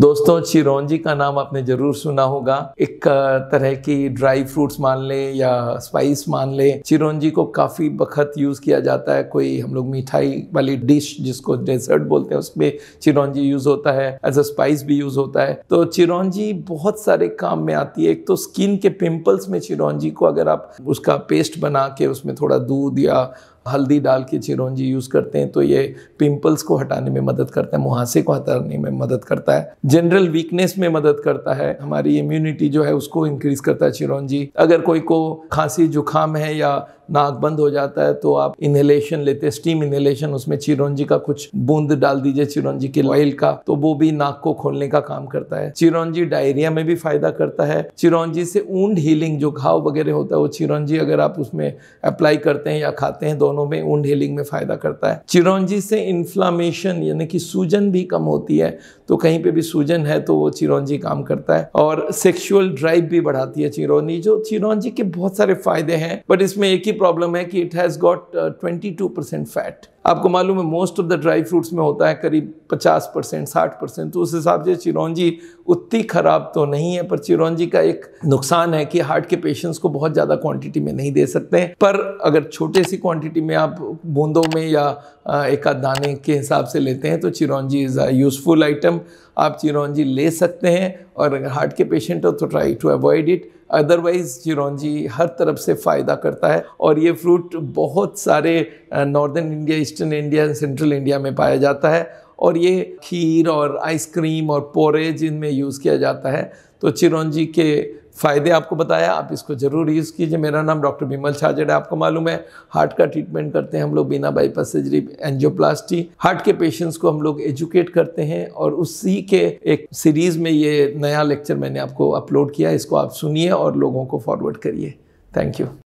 दोस्तों चिरौंजी का नाम आपने जरूर सुना होगा एक तरह की ड्राई फ्रूट्स मान ले या स्पाइस मान ले चिरौंजी को काफ़ी बखत यूज़ किया जाता है कोई हम लोग मिठाई वाली डिश जिसको डेजर्ट बोलते हैं उसमें चिरौंजी यूज़ होता है एज अ स्पाइस भी यूज़ होता है तो चिरौंजी बहुत सारे काम में आती है एक तो स्किन के पिम्पल्स में चिरौंजी को अगर आप उसका पेस्ट बना के उसमें थोड़ा दूध या हल्दी डाल के चिरौंजी यूज़ करते हैं तो ये पिंपल्स को हटाने में मदद करता है मुहासे को हटाने में मदद करता है जनरल वीकनेस में मदद करता है हमारी इम्यूनिटी जो है उसको इंक्रीज करता है चिरौंजी अगर कोई को खांसी जुकाम है या नाक बंद हो जाता है तो आप इनहेलेशन लेते हैं स्टीम इनहेलेशन उसमें चिरौंजी का कुछ बूंद डाल दीजिए चिरौंजी के ऑयल का तो वो भी नाक को खोलने का काम करता है चिरौंजी डायरिया में भी फायदा करता है चिरौंजी से ऊंड हीलिंग जो घाव वगैरह होता है वो चिरौंजी अगर आप उसमें अप्लाई करते हैं या खाते हैं दोनों में ऊंड हीलिंग में फायदा करता है चिरौंजी से इन्फ्लामेशन यानी कि सूजन भी कम होती है तो कहीं पे भी सूजन है तो वो चिरौंजी काम करता है और सेक्सुअल ड्राइव भी बढ़ाती है चिरौंजी जो चिरौंजी के बहुत सारे फायदे हैं बट इसमें एक ही problem is that it has got 22% uh, fat आपको मालूम है most of the dry fruits में होता है करीब 50 परसेंट साठ परसेंट तो उस हिसाब से चिरौंजी उतनी ख़राब तो नहीं है पर चिरौंजी का एक नुकसान है कि हार्ट के पेशेंट्स को बहुत ज़्यादा क्वांटिटी में नहीं दे सकते पर अगर छोटे सी क्वांटिटी में आप बूंदों में या एक आध दाने के हिसाब से लेते हैं तो चिरौंजी इज़ अ यूज़फुल आइटम आप चिरौंजी ले सकते हैं और अगर हार्ट के पेशेंट हो तो try to avoid it otherwise चिरौंजी हर तरफ से फ़ायदा करता है और ये फ्रूट बहुत सारे northern India eastern India central India में पाया जाता है और ये खीर और आइसक्रीम और पोरेज इनमें यूज़ किया जाता है तो चिरौंजी के फ़ायदे आपको बताया आप इसको ज़रूर यूज़ कीजिए मेरा नाम डॉक्टर बिमल छाजड़ है आपको मालूम है हार्ट का ट्रीटमेंट करते हैं हम लोग बिना बाईपास सर्जरी एंजियोप्लास्टी हार्ट के पेशेंट्स को हम लोग एजुकेट करते हैं और उसी के एक सीरीज़ में ये नया लेक्चर मैंने आपको अपलोड किया इसको आप सुनिए और लोगों को फॉरवर्ड करिए थैंक यू